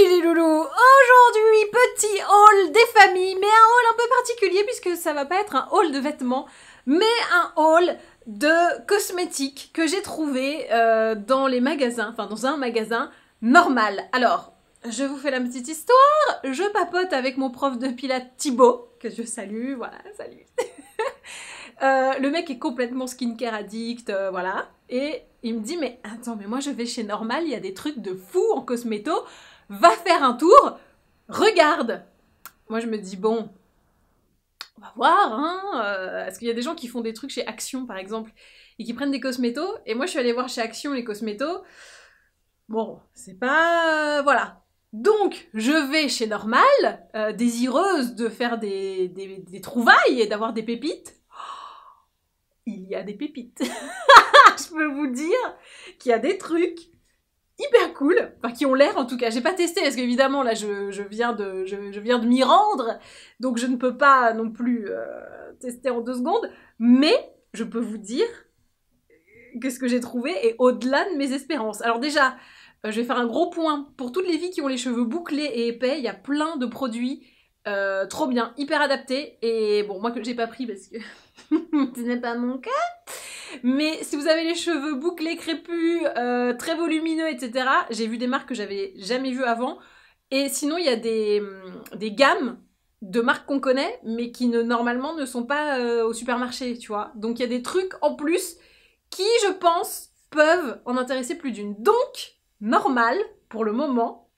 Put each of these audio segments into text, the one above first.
Salut les Aujourd'hui, petit haul des familles, mais un haul un peu particulier puisque ça va pas être un haul de vêtements, mais un haul de cosmétiques que j'ai trouvé euh, dans les magasins, enfin dans un magasin normal. Alors, je vous fais la petite histoire, je papote avec mon prof de pilates Thibaut, que je salue, voilà, salut euh, le mec est complètement skincare addict, euh, voilà. Et il me dit, mais attends, mais moi je vais chez Normal, il y a des trucs de fou en cosméto va faire un tour, regarde. Moi, je me dis, bon, on va voir, hein, euh, Est-ce qu'il y a des gens qui font des trucs chez Action, par exemple, et qui prennent des cosmétos, et moi, je suis allée voir chez Action les cosmétos. Bon, c'est pas... Euh, voilà. Donc, je vais chez Normal, euh, désireuse de faire des, des, trouvailles et d'avoir des pépites. Oh, il y a des pépites. je peux vous dire qu'il y a des trucs hyper cool, enfin qui ont l'air en tout cas. J'ai pas testé parce qu'évidemment là je, viens de je, viens de m'y rendre, donc je ne peux pas non plus euh, tester en deux secondes. Mais je peux vous dire que ce que j'ai trouvé est au-delà de mes espérances. Alors déjà, euh, je vais faire un gros point pour toutes les vies qui ont les cheveux bouclés et épais. Il y a plein de produits euh, trop bien, hyper adaptés. Et bon moi que j'ai pas pris parce que ce n'est pas mon cas. Mais si vous avez les cheveux bouclés, crépus, euh, très volumineux, etc., j'ai vu des marques que j'avais jamais vues avant. Et sinon, il y a des, mm, des gammes de marques qu'on connaît, mais qui normalement ne sont pas euh, au supermarché, tu vois. Donc il y a des trucs en plus qui, je pense, peuvent en intéresser plus d'une. Donc, normal, pour le moment,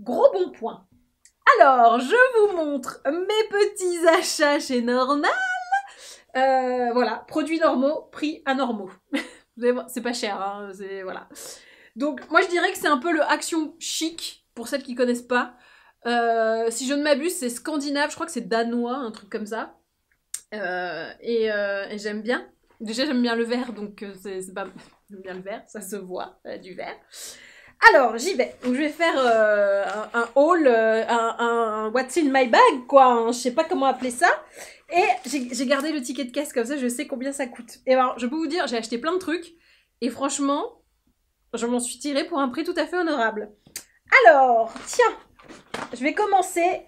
gros bon point. Alors, je vous montre mes petits achats chez Norma. Euh, voilà, produits normaux, prix anormaux. c'est pas cher, hein, voilà. Donc moi je dirais que c'est un peu le action chic pour celles qui connaissent pas. Euh, si je ne m'abuse, c'est scandinave, je crois que c'est danois, un truc comme ça. Euh, et, et j'aime bien. Déjà j'aime bien le vert, donc c'est pas j'aime bien le vert, ça se voit du vert. Alors, j'y vais. je vais faire euh, un, haul, euh, un, What's in my bag, quoi. Hein. je sais pas comment appeler ça. Et j'ai gardé le ticket de caisse comme ça, je sais combien ça coûte. Et alors, je peux vous dire, j'ai acheté plein de trucs. Et franchement, je m'en suis tirée pour un prix tout à fait honorable. Alors, tiens, je vais commencer.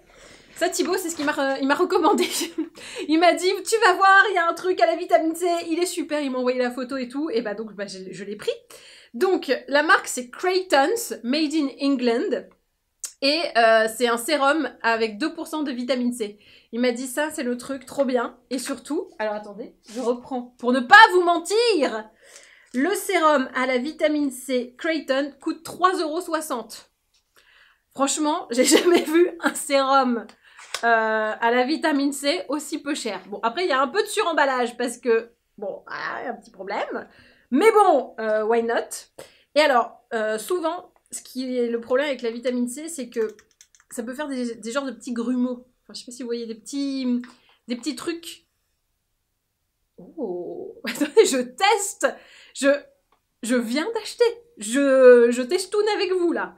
Ça, Thibaut, c'est ce qu'il m'a recommandé. il m'a dit, tu vas voir, il y a un truc à la vitamine C, il est super, il m'a envoyé la photo et tout. Et bah donc, bah, je l'ai pris. Donc, la marque, c'est Creighton's, made in England. Et euh, c'est un sérum avec 2% de vitamine C. Il m'a dit ça, c'est le truc, trop bien. Et surtout, alors attendez, je reprends. Pour ne pas vous mentir, le sérum à la vitamine C Creighton coûte 3,60€. Franchement, j'ai jamais vu un sérum euh, à la vitamine C aussi peu cher. Bon, après, il y a un peu de suremballage parce que, bon, il y a un petit problème. Mais bon, euh, why not Et alors, euh, souvent, ce qui est le problème avec la vitamine C, c'est que ça peut faire des, genres de petits grumeaux. Je ne sais pas si vous voyez des petits, des petits trucs. Oh, attendez, je teste. Je, je viens d'acheter. Je, je tout avec vous là.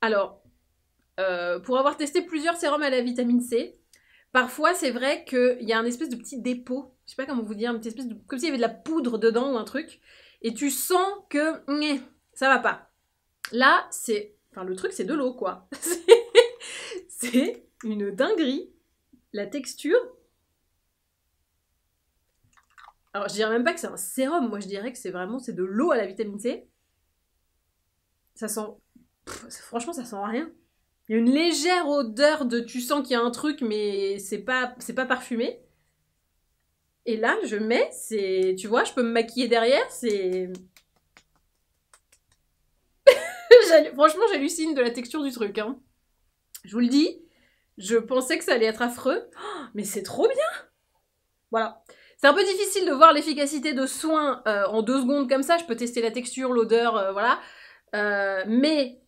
Alors, euh, pour avoir testé plusieurs sérums à la vitamine C, Parfois, c'est vrai qu'il y a un espèce de petit dépôt, je sais pas comment vous dire, une espèce comme s'il y avait de la poudre dedans ou un truc, et tu sens que ça va pas. Là, c'est, enfin, le truc, c'est de l'eau, quoi. c'est une dinguerie. La texture. Alors, je dirais même pas que c'est un sérum, moi je dirais que c'est vraiment c'est de l'eau à la vitamine C. Ça sent. franchement, ça sent rien. Il y a une légère odeur de tu sens qu'il y a un truc, mais c'est pas, c'est pas parfumé. Et là, je mets, c'est, tu vois, je peux me maquiller derrière, c'est. Franchement, j'hallucine de la texture du truc. Hein. Je vous le dis, je pensais que ça allait être affreux, oh, mais c'est trop bien Voilà. C'est un peu difficile de voir l'efficacité de soins euh, en deux secondes comme ça. Je peux tester la texture, l'odeur, euh, voilà. Euh, mais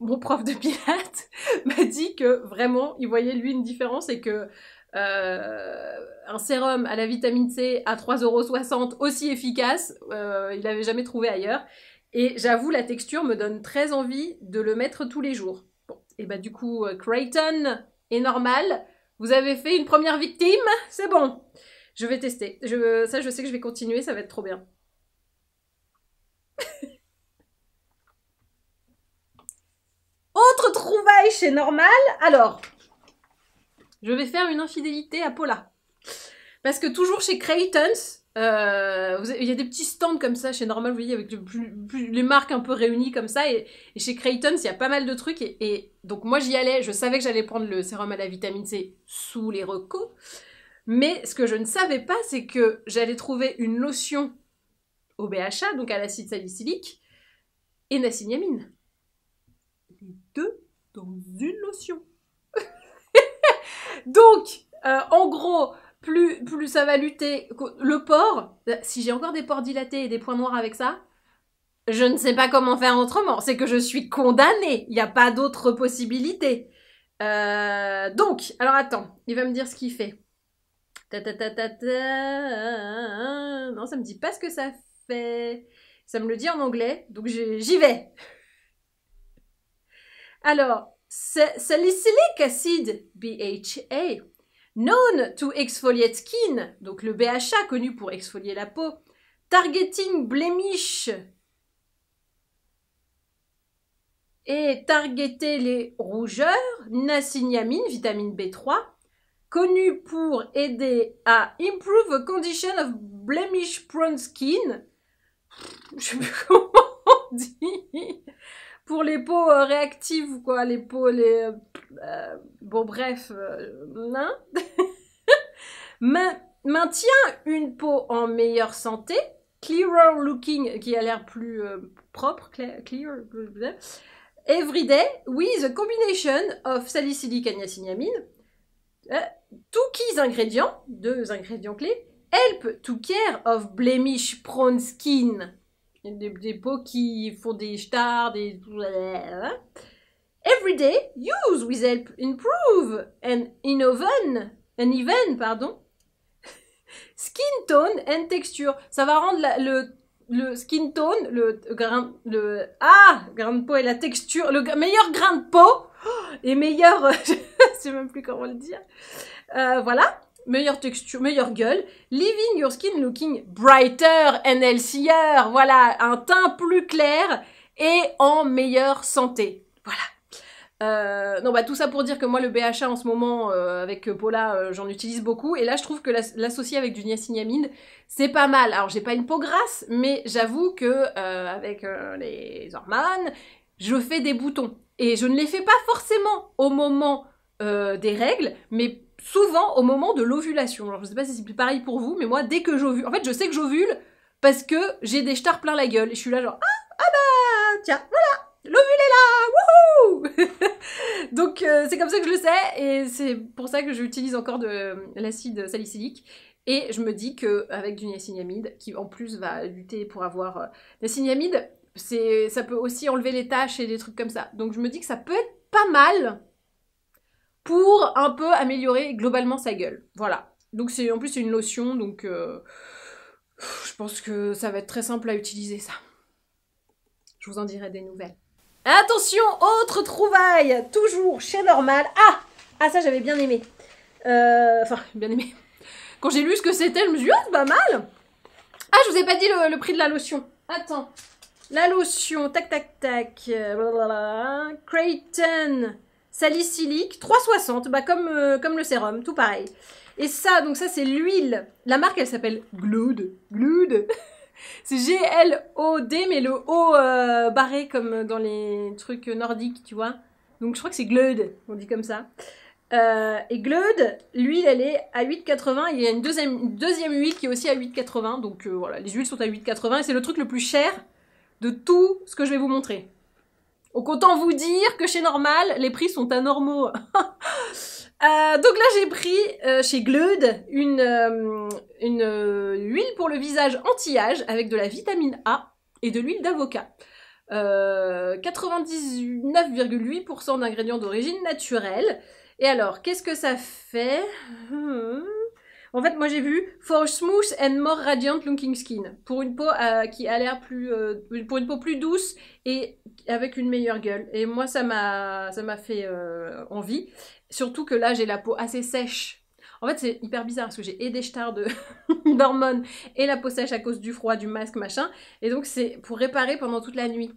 mon prof de pilates m'a dit que vraiment, il voyait lui une différence et que euh, un sérum à la vitamine C à 3,60€ aussi efficace, euh, il n'avait jamais trouvé ailleurs. Et j'avoue, la texture me donne très envie de le mettre tous les jours. et bah du coup, euh, Creighton est normal. Vous avez fait une première victime, c'est bon. Je vais tester. Je, ça, je sais que je vais continuer, ça va être trop bien. Autre trouvaille chez Normal. Alors, je vais faire une infidélité à Paula. Parce que toujours chez Creighton's, euh, il y a des petits stands comme ça chez Normal, vous voyez, avec les marques un peu réunies comme ça. Et, chez Creighton's, il y a pas mal de trucs. Et, donc moi, j'y allais. Je savais que j'allais prendre le sérum à la vitamine C sous les recos. Mais ce que je ne savais pas, c'est que j'allais trouver une lotion au BHA, donc à l'acide salicylique, et niacinamide dans une notion. Donc, euh, en gros, plus, plus ça va lutter. Le port, euh, si j'ai encore des ports dilatés et des points noirs avec ça, je ne sais pas comment faire autrement. C'est que je suis condamnée. Il n'y a pas d'autre possibilité. Euh, donc, alors attends, il va me dire ce qu'il fait. Ta ta ta ta ta. Non, ça me dit pas ce que ça fait. Ça me le dit en anglais, donc j'y vais. Alors, salicylic acid BHA, known to exfoliate skin, donc le BHA connu pour exfolier la peau, targeting blemish et targeter les rougeurs, niacinamide vitamine B3, connu pour aider à improve condition of blemish prone skin. Je sais plus comment on dit pour les peaux euh, réactives ou quoi, les peaux, les... Euh, euh, bon bref, hein. main. Maintient une peau en meilleure santé, clearer looking, qui a l'air plus propre, clear, clear hein. every day, with a combination of salicylic and niacinamide, two keys ingrédients, deux ingrédients clés, help to care of blemish prone skin des, des pots qui font des stars, des... Every day, use with help improve and innovate and even, pardon. Skin tone and texture. Ça va rendre le, skin tone, le grain, le ah, grain de peau et la texture, le meilleur grain de peau et meilleur, je sais même plus comment le dire. Euh, voilà meilleure texture, meilleure gueule. Leaving your skin looking brighter and healthier. Voilà, un teint plus clair et en meilleure santé. Voilà. Euh, non bah tout ça pour dire que moi le BHA en ce moment euh, avec euh, Paula j'en utilise beaucoup et là je trouve que l'associer avec du niacinamide c'est pas mal. Alors j'ai pas une peau grasse mais j'avoue que avec les hormones je fais des boutons et je ne les fais pas forcément au moment des règles mais souvent au moment de l'ovulation. Je ne sais pas si c'est pareil pour vous, mais moi dès que j'ovule, en fait je sais que j'ovule parce que j'ai des stars plein la gueule et je suis là genre ah, ah bah tiens voilà l'ovule est là wouhou Donc euh, c'est comme ça que je le sais et c'est pour ça que j'utilise encore de l'acide salicylique. Et je me dis qu'avec du niacinamide, qui en plus va lutter pour avoir euh, niacinamide, ça peut aussi enlever les taches et des trucs comme ça. Donc je me dis que ça peut être pas mal pour un peu améliorer globalement sa gueule. Voilà. Donc c'est en plus une lotion, donc euh, je pense que ça va être très simple à utiliser ça. Je vous en dirai des nouvelles. Attention, autre trouvaille, toujours chez Normal. Ah, ah ça j'avais bien aimé. Euh, enfin bien aimé. Quand j'ai lu ce que c'était, je me suis dit oh, c'est pas mal. Ah je vous ai pas dit le, prix de la lotion. Attends, la lotion, tac tac tac, euh, blablabla. Creighton salicylique, 3,60, bah comme, euh, comme le sérum, tout pareil. Et ça, donc ça c'est l'huile. La marque elle s'appelle Glood. Glood. c'est G-L-O-D, mais le O euh, barré comme dans les trucs nordiques, tu vois. Donc je crois que c'est Glood, on dit comme ça. Euh, et Glood, l'huile elle est à 8,80. Il y a une deuxième, une deuxième huile qui est aussi à 8,80. Donc voilà, les huiles sont à 8,80 et c'est le truc le plus cher de tout ce que je vais vous montrer. Donc autant vous dire que chez Normal, les prix sont anormaux. Euh, donc là j'ai pris euh, chez Gleud une, euh, une huile pour le visage anti-âge avec de la vitamine A et de l'huile d'avocat. 99,8% d'ingrédients d'origine naturelle. Et alors, qu'est-ce que ça fait hmm. En fait, moi j'ai vu For Smooth and More Radiant Looking Skin pour une peau euh, qui a l'air plus euh, pour une peau plus douce et avec une meilleure gueule. Et moi ça m'a ça m'a fait euh, envie, surtout que là j'ai la peau assez sèche. En fait, c'est hyper bizarre parce que j'ai et des stars d'hormones et la peau sèche à cause du froid, du masque, machin. Et donc c'est pour réparer pendant toute la nuit.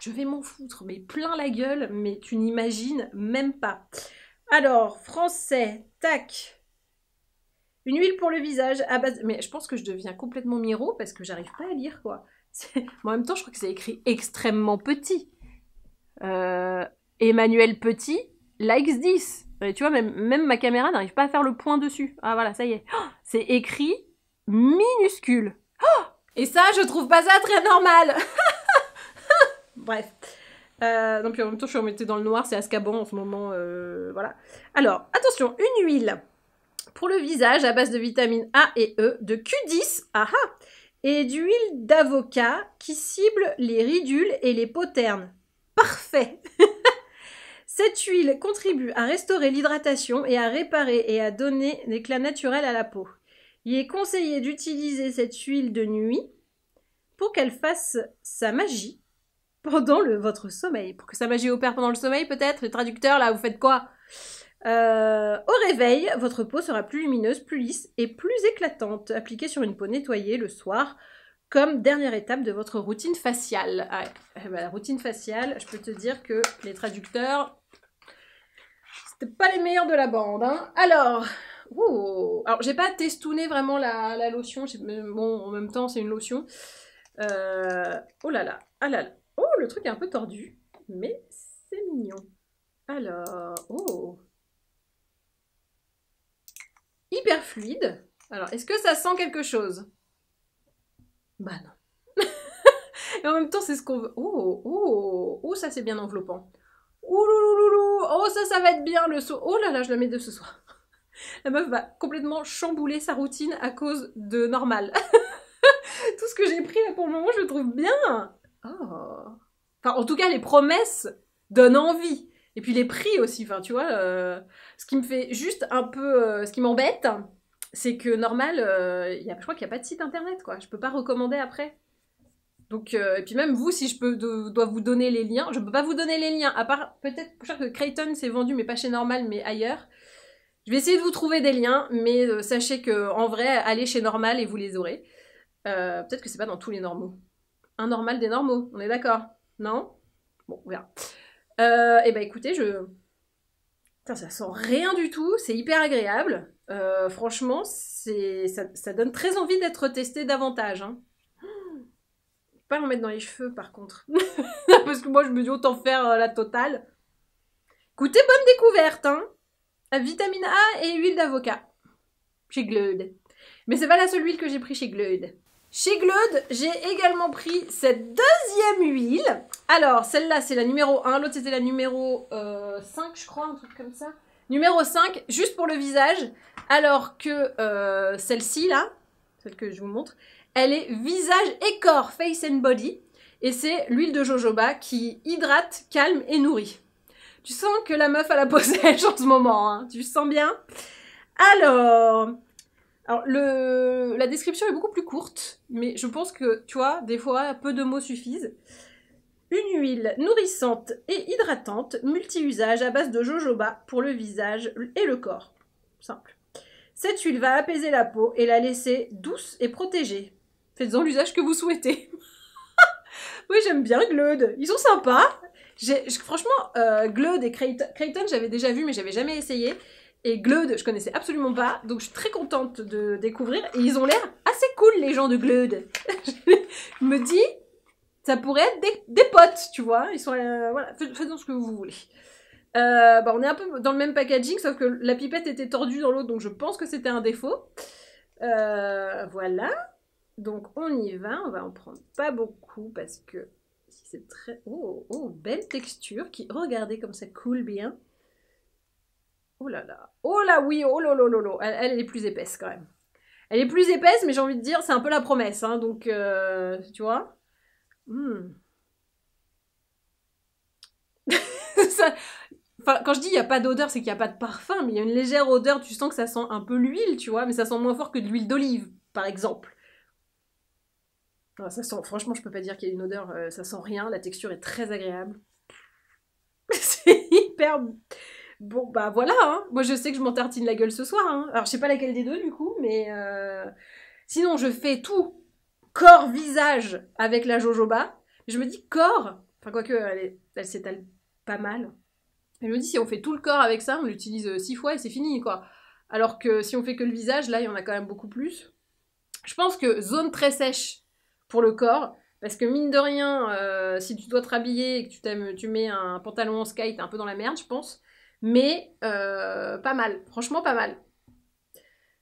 Je vais m'en foutre, mais plein la gueule, mais tu n'imagines même pas. Alors, français, tac, une huile pour le visage à base... Mais je pense que je deviens complètement miro parce que j'arrive pas à lire, quoi. en même temps, je crois que c'est écrit extrêmement petit. Euh, Emmanuel Petit likes 10. tu vois, même, même ma caméra n'arrive pas à faire le point dessus. Ah voilà, ça y est. Oh, c'est écrit minuscule. Oh, et ça, je trouve pas ça très normal. Bref. donc euh, en même temps, je suis remettée dans le noir, c'est Ascaban en ce moment. Euh, voilà. Alors, attention, une huile pour le visage à base de vitamines A et E, de Q10 aha, ah, et d'huile d'avocat qui cible les ridules et les poternes. Parfait Cette huile contribue à restaurer l'hydratation et à réparer et à donner l'éclat naturel à la peau. Il est conseillé d'utiliser cette huile de nuit pour qu'elle fasse sa magie pendant votre sommeil. Pour que sa magie opère pendant le sommeil peut-être Les traducteurs là, vous faites quoi euh, au réveil, votre peau sera plus lumineuse, plus lisse et plus éclatante. Appliquez sur une peau nettoyée le soir comme dernière étape de votre routine faciale. la ah, eh ben, routine faciale, je peux te dire que les traducteurs, c'était pas les meilleurs de la bande. Hein. Alors, ouh, alors j'ai pas testouné vraiment la, lotion. Bon, en même temps, c'est une lotion. Euh, oh là là, ah là là. Oh, le truc est un peu tordu, mais c'est mignon. Alors, oh, hyper fluide. Alors, est-ce que ça sent quelque chose Bah non. Et en même temps, c'est ce qu'on veut. Oh, oh, oh, ça c'est bien enveloppant. Oulouloulou, oh ça, ça va être bien le saut. Oh là là, je la mets de ce soir. La meuf va complètement chambouler sa routine à cause de normal. Tout ce que j'ai pris là pour le moment, je le trouve bien. Oh. Enfin, en tout cas, les promesses donnent envie. Et puis les prix aussi, enfin, tu vois, euh, ce qui me fait juste un peu. Euh, ce qui m'embête, c'est que normal, euh, y je crois qu'il n'y a pas de site internet, quoi. Je peux pas recommander après. Donc, et puis même vous, si je peux, dois vous donner les liens, je peux pas vous donner les liens, à part peut-être, je crois que Creighton s'est vendu, mais pas chez Normal, mais ailleurs. Je vais essayer de vous trouver des liens, mais sachez que en vrai, allez chez Normal et vous les aurez. peut-être que c'est pas dans tous les normaux. Un normal des normaux, on est d'accord Non Bon, on euh, eh et ben, bah écoutez, je. Putain, ça sent rien du tout, c'est hyper agréable. Euh, franchement, c'est ça, donne très envie d'être testé davantage. Hein. Pas en mettre dans les cheveux par contre. Parce que moi je me dis autant faire euh, la totale. Écoutez, bonne découverte, hein Vitamine A et huile d'avocat. Chez Glued, Mais c'est pas la seule huile que j'ai pris chez Glued chez Glaude, j'ai également pris cette deuxième huile. Alors, celle-là, c'est la numéro 1. L'autre, c'était la numéro 5, euh, je crois, un truc comme ça. Numéro 5, juste pour le visage. Alors que euh, celle-ci, là, celle que je vous montre, elle est visage et corps, face and body. Et c'est l'huile de jojoba qui hydrate, calme et nourrit. Tu sens que la meuf, a la peau en ce moment. Hein. Tu sens bien Alors, alors, le, la description est beaucoup plus courte, mais je pense que, tu vois, des fois, peu de mots suffisent. Une huile nourrissante et hydratante, multi-usage à base de jojoba pour le visage et le corps. Simple. Cette huile va apaiser la peau et la laisser douce et protégée. Faites-en l'usage que vous souhaitez. oui, j'aime bien Glode. Ils sont sympas. franchement, euh, Glode et Creighton, j'avais déjà vu, mais j'avais jamais essayé et Gleud, je connaissais absolument pas, donc je suis très contente de découvrir. Et ils ont l'air assez cool, les gens de Gleud. je me dis, ça pourrait être des, potes, tu vois. Ils sont, euh, voilà, faisons ce que vous voulez. Euh, bah, on est un peu dans le même packaging, sauf que la pipette était tordue dans l'eau, donc je pense que c'était un défaut. Euh, voilà. Donc on y va, on va en prendre pas beaucoup parce que c'est très... Oh, oh, belle texture qui... Regardez comme ça coule bien. Oh là là. Oh là oui, oh, oh, oh, oh là Elle, elle, elle est plus épaisse quand même. Elle est plus épaisse, mais j'ai envie de dire, c'est un peu la promesse. Hein, donc, euh, tu vois. Hmm. quand je dis il n'y a pas d'odeur, c'est qu'il n'y a pas de parfum, mais il y a une légère odeur. Tu sens que ça sent un peu l'huile, tu vois, mais ça sent moins fort que de l'huile d'olive, par exemple. Ah, ça sent, franchement, je peux pas dire qu'il y a une odeur, euh, ça sent rien. La texture est très agréable. c'est hyper Bon, bah voilà, hein. moi je sais que je m'en tartine la gueule ce soir. Hein. Alors je sais pas laquelle des deux du coup, mais euh, sinon je fais tout corps-visage avec la jojoba. Je me dis corps, enfin quoi elle, elle s'étale pas mal. Elle je me dis si on fait tout le corps avec ça, on l'utilise euh, six fois et c'est fini quoi. Alors que si on fait que le visage, là il y en a quand même beaucoup plus. Je pense que zone très sèche pour le corps, parce que mine de rien, euh, si tu dois te rhabiller et que tu, tu mets un pantalon en skate un peu dans la merde, je pense, mais euh, pas mal, franchement pas mal.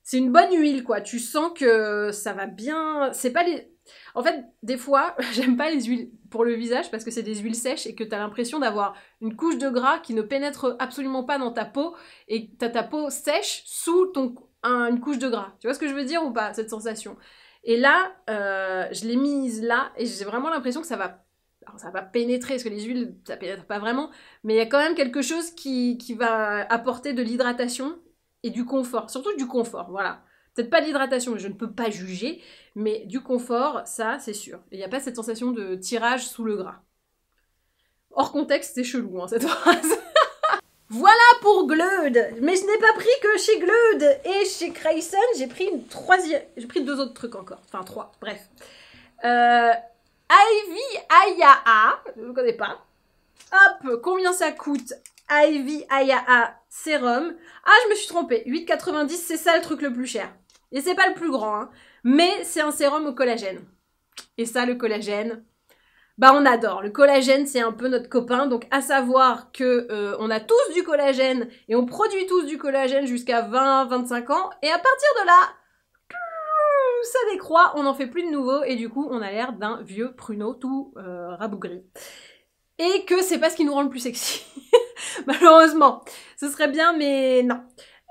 C'est une bonne huile, quoi. Tu sens que ça va bien. C'est pas les. En fait, des fois, j'aime pas les huiles pour le visage parce que c'est des huiles sèches et que t'as l'impression d'avoir une couche de gras qui ne pénètre absolument pas dans ta peau et t'as ta peau sèche sous ton une couche de gras. Tu vois ce que je veux dire ou pas, cette sensation Et là, euh, je l'ai mise là et j'ai vraiment l'impression que ça va alors ça va pénétrer, parce que les huiles, ça pénètre pas vraiment, mais il y a quand même quelque chose qui, qui va apporter de l'hydratation et du confort, surtout du confort, voilà. Peut-être pas de l'hydratation, je ne peux pas juger, mais du confort, ça, c'est sûr. Il n'y a pas cette sensation de tirage sous le gras. Hors contexte, c'est chelou, hein, cette phrase. voilà pour Gleud Mais je n'ai pas pris que chez Gleud et chez Crayson, j'ai pris une troisième... J'ai pris deux autres trucs encore, enfin trois, bref. Euh, Ivy Ayaha, je ne connais pas. Hop, combien ça coûte Ivy Ayaha sérum. Ah, je me suis trompée, 8,90, c'est ça le truc le plus cher. Et c'est pas le plus grand, hein. mais c'est un sérum au collagène. Et ça, le collagène, bah on adore. Le collagène, c'est un peu notre copain. Donc à savoir que euh, on a tous du collagène et on produit tous du collagène jusqu'à 20-25 ans. Et à partir de là, ça décroît, on n'en fait plus de nouveau et du coup on a l'air d'un vieux pruneau tout euh, Et que c'est pas ce qui nous rend le plus sexy. Malheureusement. Ce serait bien mais non.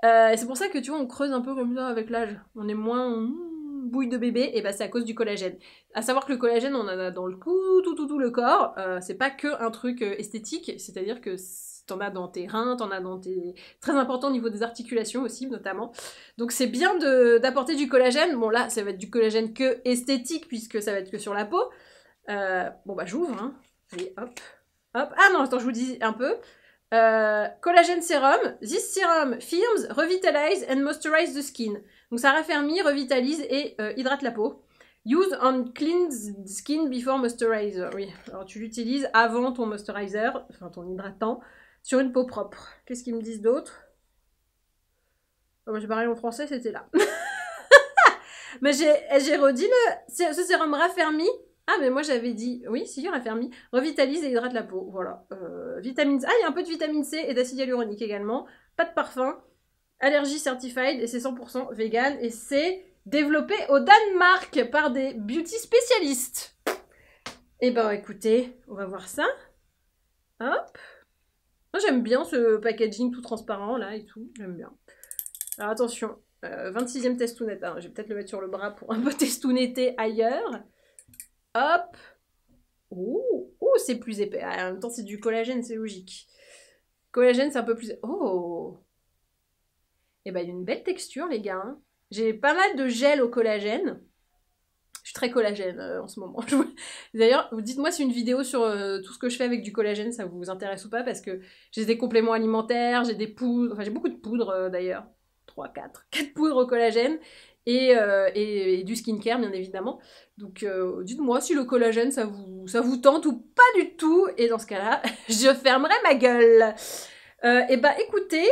Euh, c'est pour ça que tu vois on creuse un peu comme ça avec l'âge. On est moins hmm, bouille de bébé et bah c'est à cause du collagène. À savoir que le collagène on en a dans le cou, tout tout tout le corps. Euh, c'est pas que un truc euh, esthétique, c'est-à-dire que t'en as dans tes reins, t'en as dans tes... Très important au niveau des articulations aussi, notamment. Donc c'est bien d'apporter du collagène. Bon là, ça va être du collagène que esthétique, puisque ça va être que sur la peau. Euh, bon bah j'ouvre, hein. Allez, hop, hop. Ah non, attends, je vous dis un peu. Euh, collagène sérum, this serum firms, revitalize and moisturize the skin. Donc ça raffermit, revitalise et euh, hydrate la peau. Use on clean skin before moisturizer. Oui, alors tu l'utilises avant ton moisturizer, enfin ton hydratant, sur une peau propre. Qu'est-ce qu'ils me disent d'autre oh, J'ai parlé en français, c'était là. mais eh, j'ai redit le. Ce sérum raffermi. Ah, mais moi j'avais dit. Oui, si, raffermi. Revitalise et hydrate la peau. Voilà. Euh, vitamine Ah, il y a un peu de vitamine C et d'acide hyaluronique également. Pas de parfum. Allergie certified et c'est 100% vegan. Et c'est développé au Danemark par des beauty spécialistes. Eh ben écoutez, on va voir ça. Hop. Moi, j'aime bien ce packaging tout transparent, là, et tout. J'aime bien. Alors, attention. 26e euh, testounette. je vais peut-être le mettre sur le bras pour un peu testounetter ailleurs. Hop. Ouh oh c'est plus épais. Ah, en même temps, c'est du collagène, c'est logique. Collagène, c'est un peu plus... Oh Et eh ben, une belle texture, les gars. Hein. J'ai pas mal de gel au collagène très collagène euh, en ce moment. D'ailleurs, dites-moi si une vidéo sur euh, tout ce que je fais avec du collagène, ça vous intéresse ou pas, parce que j'ai des compléments alimentaires, j'ai des poudres, enfin j'ai beaucoup de poudres euh, d'ailleurs, 3, 4, 4 poudres au collagène, et, et, du skincare bien évidemment. Donc dites-moi si le collagène, ça vous, ça vous tente ou pas du tout, et dans ce cas-là, je fermerai ma gueule. et eh bah ben, écoutez,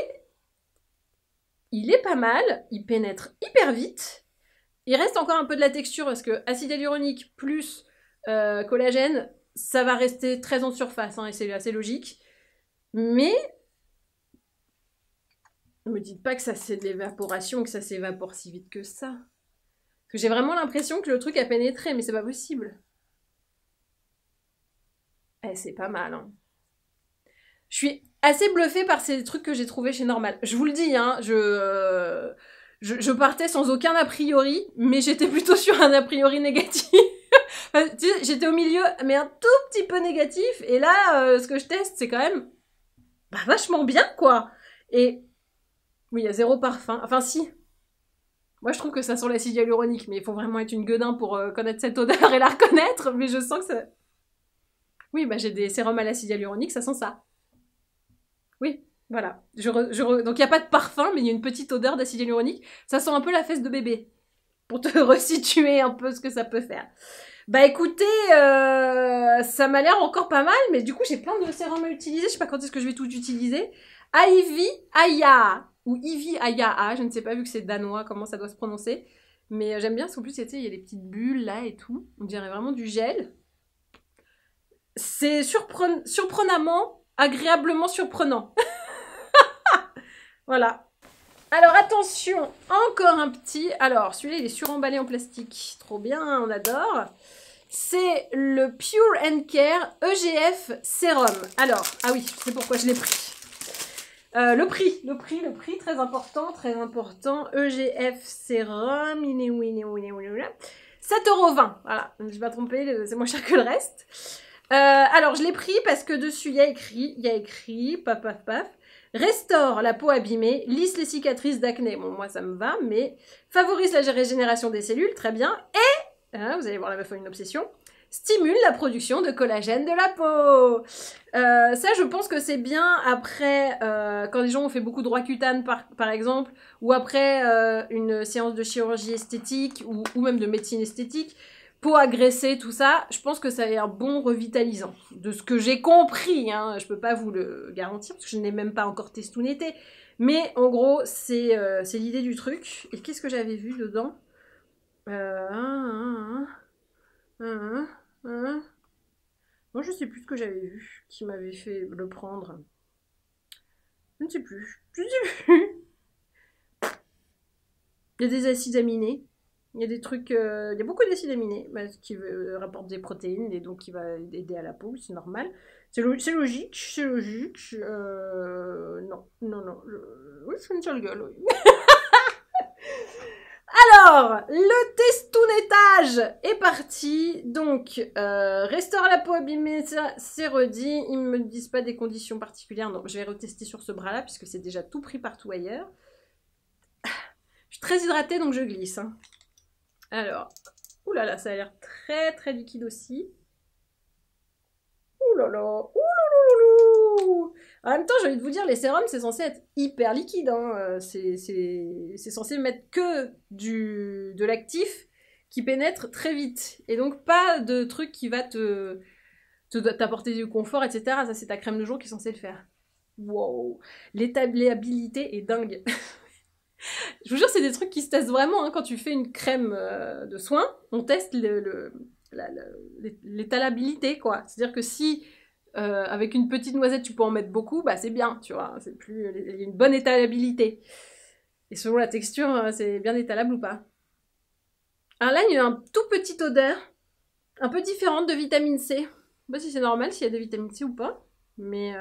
il est pas mal, il pénètre hyper vite. Il reste encore un peu de la texture parce que acide hyaluronique plus euh, collagène, ça va rester très en surface hein, et c'est assez logique. Mais ne me dites pas que ça c'est de l'évaporation, que ça s'évapore si vite que ça. que j'ai vraiment l'impression que le truc a pénétré, mais c'est pas possible. Eh, c'est pas mal. Hein. Je suis assez bluffée par ces trucs que j'ai trouvés chez Normal. Je vous le dis, hein, je euh, je, partais sans aucun a priori, mais j'étais plutôt sur un a priori négatif. j'étais au milieu, mais un tout petit peu négatif. Et là, euh, ce que je teste, c'est quand même bah, vachement bien, quoi. Et oui, il y a zéro parfum. Enfin, si. Moi, je trouve que ça sent l'acide hyaluronique, mais il faut vraiment être une gueudin pour euh, connaître cette odeur et la reconnaître. Mais je sens que ça. Oui, bah, j'ai des sérums à l'acide hyaluronique, ça sent ça. Oui, voilà. Je Donc il n'y a pas de parfum, mais il y a une petite odeur d'acide hyaluronique. Ça sent un peu la fesse de bébé. Pour te resituer un peu ce que ça peut faire. Bah écoutez, euh, ça m'a l'air encore pas mal, mais du coup j'ai plein de sérums à utiliser. Je sais pas quand est-ce que je vais tout utiliser. Ivy Aya ou Ivy Aya, ah, je ne sais pas vu que c'est danois comment ça doit se prononcer. Mais euh, j'aime bien parce qu'en plus, il y a des petites bulles là et tout. On dirait vraiment du gel. C'est surprenamment, agréablement surprenant. Voilà. Alors attention, encore un petit. Alors celui-là il est suremballé en plastique, trop bien, on adore. C'est le Pure and Care EGF Sérum. Alors, ah oui, c'est pourquoi je l'ai pris. Euh, le prix, le prix, le prix, très important, très important. EGF Sérum, 7,20€. Voilà, je vais pas tromper, c'est moins cher que le reste. Euh, alors, je l'ai pris parce que dessus, il y a écrit, il y a écrit, paf, paf, paf restaure la peau abîmée, lisse les cicatrices d'acné, bon moi ça me va, mais favorise la régénération des cellules, très bien, et, hein, vous allez voir la meuf a une obsession, stimule la production de collagène de la peau. Euh, ça, je pense que c'est bien après, euh, quand les gens ont fait beaucoup de roi cutane, par, exemple, ou après euh, une séance de chirurgie esthétique, ou, même de médecine esthétique, peau agressée, tout ça, je pense que ça a un bon revitalisant. De ce que j'ai compris, hein, je peux pas vous le garantir parce que je n'ai même pas encore testounété. Mais en gros, euh, c'est l'idée du truc. Et qu'est-ce que j'avais vu dedans euh, Moi, je sais plus ce que j'avais vu qui m'avait fait le prendre. Je ne sais plus. Je ne sais plus. Il y a des acides aminés. Il y a des trucs, euh, il y a beaucoup d'acides aminés bah, qui euh, rapportent des protéines et donc qui va aider à la peau, c'est normal. C'est logique, c'est logique. Euh, non, non, non. oui, c'est une seule gueule. Alors, le testounetage est parti. Donc, restaure la peau abîmée, c'est redit. Ils ne me disent pas des conditions particulières. Non, je vais retester sur ce bras-là puisque c'est déjà tout pris partout ailleurs. Je suis très hydratée donc je glisse. Hein. Alors, oulala, ça a l'air très très liquide aussi. Oulala, oulouloulou En même temps, j'ai envie de vous dire, les sérums, c'est censé être hyper liquide. Hein. Euh, c'est censé mettre que du, de l'actif qui pénètre très vite. Et donc, pas de truc qui va te t'apporter du confort, etc. Ça, c'est ta crème de jour qui est censée le faire. Wow L'établiabilité est dingue Je vous jure, c'est des trucs qui se testent vraiment. Hein. Quand tu fais une crème euh, de soin, on teste l'étalabilité, quoi. C'est-à-dire que si euh, avec une petite noisette, tu peux en mettre beaucoup, bah c'est bien, tu vois. C'est plus il y a une bonne étalabilité. Et selon la texture, euh, c'est bien étalable ou pas. Alors là, il y a une tout petite odeur, un peu différente de vitamine C. Je sais pas si c'est normal, s'il y a de vitamine C ou pas, mais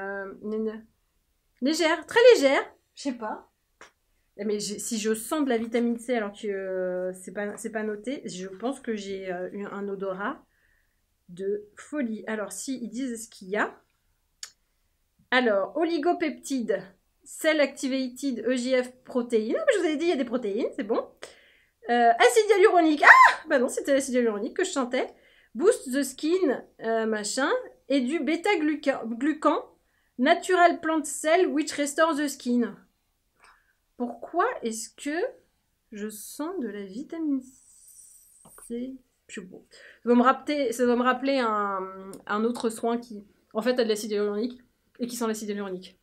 légère, très légère, je sais pas mais si je sens de la vitamine C alors que euh, c'est pas noté, je pense que j'ai euh, eu un odorat de folie. Alors si disent ce qu'il y a. Alors oligopeptides, cell activated EGF protéines. Ah, je vous avais dit il y a des protéines, c'est bon. Euh, acide hyaluronique. Ah bah non, c'était l'acide hyaluronique que je chantais. Boost the skin, machin, et du bêta-glucan, natural plant cell which restores the skin. Pourquoi est-ce que je sens de la vitamine C plus beau ça doit, me rappeler, ça me rappeler, un, autre soin qui, en fait, a de l'acide hyaluronique et qui sent l'acide hyaluronique.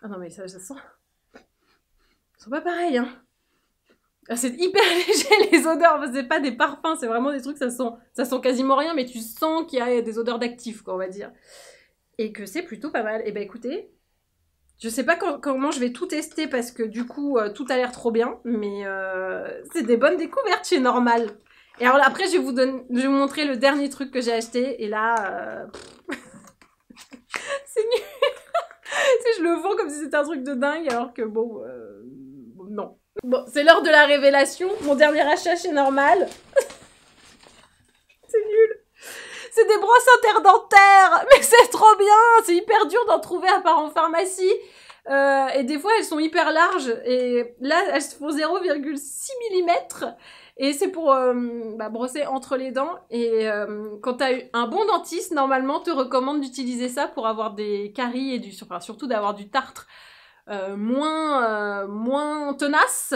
Ah non, mais ça, ça sent. Ça sont pas pareil, hein. Ah, c'est hyper léger les odeurs, c'est pas des parfums, c'est vraiment des trucs, ça sent, ça sent quasiment rien, mais tu sens qu'il y a des odeurs d'actifs, quoi, on va dire. Et que c'est plutôt pas mal. Et eh ben écoutez, je sais pas comment je vais tout tester parce que du coup, euh, tout a l'air trop bien, mais euh, c'est des bonnes découvertes chez Normal. Et alors après, je vais vous, montrer le dernier truc que j'ai acheté et là, euh, c'est nul. je le vends comme si c'était un truc de dingue alors que bon, non. Bon, c'est l'heure de la révélation. Mon dernier achat chez Normal. c'est des brosses interdentaires Mais c'est trop bien C'est hyper dur d'en trouver à part en pharmacie euh, et des fois, elles sont hyper larges. Et là, elles font 0,6 mm. Et c'est pour euh, bah, brosser entre les dents. Et euh, quand t'as un bon dentiste, normalement, te recommande d'utiliser ça pour avoir des caries et du, enfin, surtout d'avoir du tartre. moins moins tenace.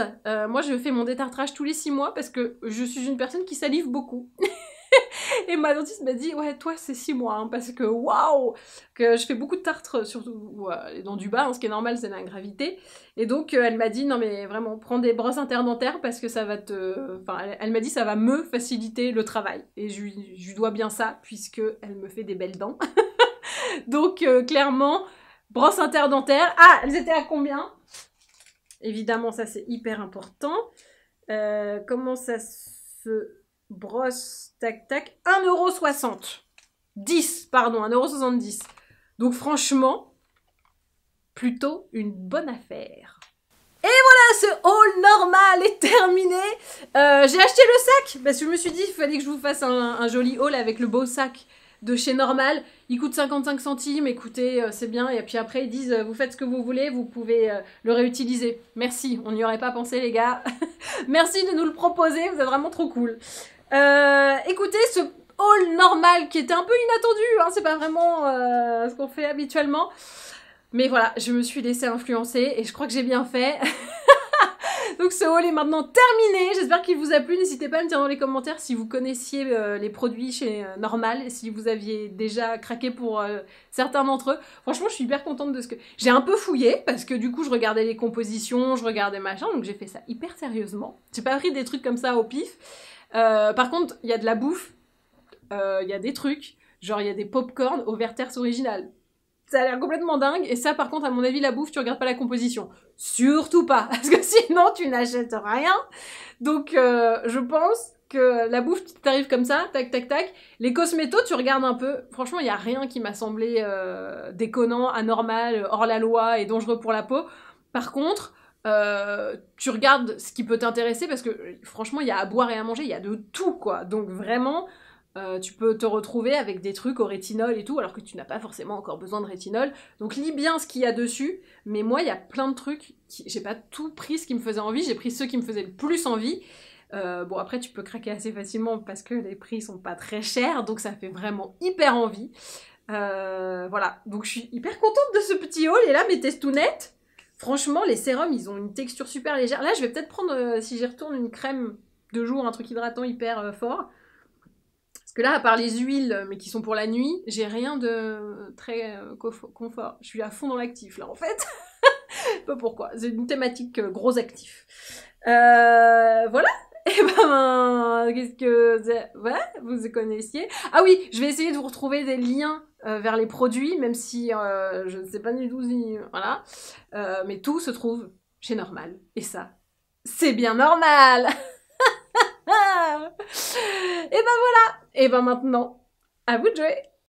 moi, je fais mon détartrage tous les 6 mois parce que je suis une personne qui salive beaucoup. et ma dentiste m'a dit ouais toi c'est six mois hein, parce que waouh que je fais beaucoup de tartre surtout dans du bas hein, ce qui est normal c'est la gravité et donc euh, elle m'a dit non mais vraiment prends des brosses interdentaires parce que ça va te enfin elle, m'a dit ça va me faciliter le travail et je lui dois bien ça puisque elle me fait des belles dents donc euh, clairement brosse interdentaire ah elles étaient à combien évidemment ça c'est hyper important euh, comment ça se brosse, tac, tac, 1,60€. 10, pardon, 1,70€. Donc franchement, plutôt une bonne affaire. Et voilà, ce haul normal est terminé. Euh, j'ai acheté le sac parce que je me suis dit il fallait que je vous fasse un, joli haul avec le beau sac de chez Normal. Il coûte 55 centimes, écoutez, euh, c'est bien. Et puis après, ils disent, euh, vous faites ce que vous voulez, vous pouvez le réutiliser. Merci, on n'y aurait pas pensé les gars. Merci de nous le proposer, vous êtes vraiment trop cool. Euh, écoutez, ce haul normal qui était un peu inattendu, hein, c'est pas vraiment euh, ce qu'on fait habituellement. Mais voilà, je me suis laissée influencer et je crois que j'ai bien fait. Donc ce haul est maintenant terminé, j'espère qu'il vous a plu, n'hésitez pas à me dire dans les commentaires si vous connaissiez euh, les produits chez Normal, si vous aviez déjà craqué pour certains d'entre eux. Franchement je suis hyper contente de ce que... J'ai un peu fouillé parce que du coup je regardais les compositions, je regardais machin, donc j'ai fait ça hyper sérieusement. J'ai pas pris des trucs comme ça au pif. Euh, par contre, il y a de la bouffe, euh, il y a des trucs, genre il y a des pop-corn au Verters original. Ça a l'air complètement dingue, et ça, par contre, à mon avis, la bouffe, tu regardes pas la composition. Surtout pas, parce que sinon, tu n'achètes rien. Donc, euh, je pense que la bouffe, tu t'arrives comme ça, tac, tac, tac. Les cosmétos, tu regardes un peu. Franchement, il y a rien qui m'a semblé déconnant, anormal, hors la loi et dangereux pour la peau. Par contre, euh, tu regardes ce qui peut t'intéresser parce que franchement, il y a à boire et à manger, il y a de tout quoi. Donc vraiment, euh, tu peux te retrouver avec des trucs au rétinol et tout, alors que tu n'as pas forcément encore besoin de rétinol. Donc lis bien ce qu'il y a dessus. Mais moi, il y a plein de trucs. Qui... J'ai pas tout pris ce qui me faisait envie, j'ai pris ceux qui me faisaient le plus envie. Euh, bon après tu peux craquer assez facilement parce que les prix sont pas très chers donc ça fait vraiment hyper envie. voilà donc je suis hyper contente de ce petit haul et là mes testounettes Franchement, les sérums, ils ont une texture super légère. Là, je vais peut-être prendre, euh, si j'y retourne, une crème de jour, un truc hydratant hyper euh, fort. Parce que là, à part les huiles, euh, mais qui sont pour la nuit, j'ai rien de très confort. Je suis à fond dans l'actif, là, en fait. Pas pourquoi. C'est une thématique gros actif. voilà, eh ben, ben, qu'est-ce que... Ouais, vous connaissiez. Ah oui, je vais essayer de vous retrouver des liens euh, vers les produits, même si euh, je ne sais pas du tout Voilà. Euh, mais tout se trouve chez Normal. Et ça, c'est bien normal Et eh ben voilà Et eh ben maintenant, à vous de jouer